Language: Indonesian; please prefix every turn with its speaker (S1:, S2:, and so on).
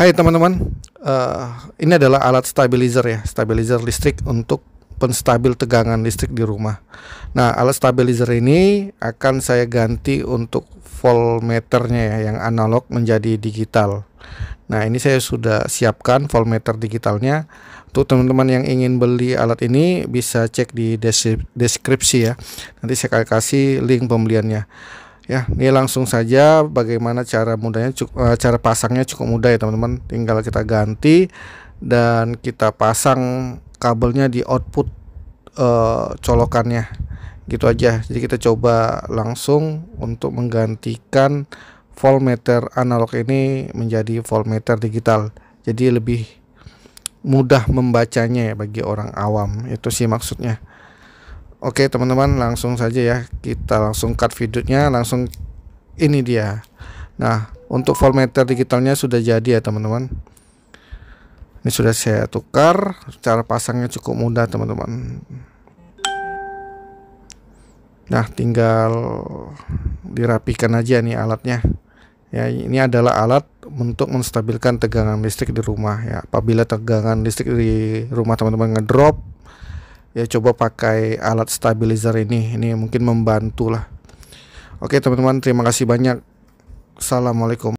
S1: Hai teman-teman, uh, ini adalah alat stabilizer ya, stabilizer listrik untuk penstabil tegangan listrik di rumah. Nah, alat stabilizer ini akan saya ganti untuk voltmeternya ya, yang analog menjadi digital. Nah, ini saya sudah siapkan voltmeter digitalnya. Untuk teman-teman yang ingin beli alat ini bisa cek di deskripsi ya. Nanti saya kasih link pembeliannya. Ya, ini langsung saja bagaimana cara mudahnya eh, cara pasangnya cukup mudah ya teman-teman. Tinggal kita ganti dan kita pasang kabelnya di output uh, colokannya. Gitu aja. Jadi kita coba langsung untuk menggantikan voltmeter analog ini menjadi voltmeter digital. Jadi lebih mudah membacanya ya bagi orang awam. Itu sih maksudnya. Oke teman-teman langsung saja ya kita langsung cut videonya langsung ini dia Nah untuk formatter digitalnya sudah jadi ya teman-teman Ini sudah saya tukar cara pasangnya cukup mudah teman-teman Nah tinggal dirapikan aja nih alatnya ya ini adalah alat untuk menstabilkan tegangan listrik di rumah ya apabila tegangan listrik di rumah teman-teman ngedrop ya coba pakai alat stabilizer ini ini mungkin membantu lah oke teman-teman terima kasih banyak assalamualaikum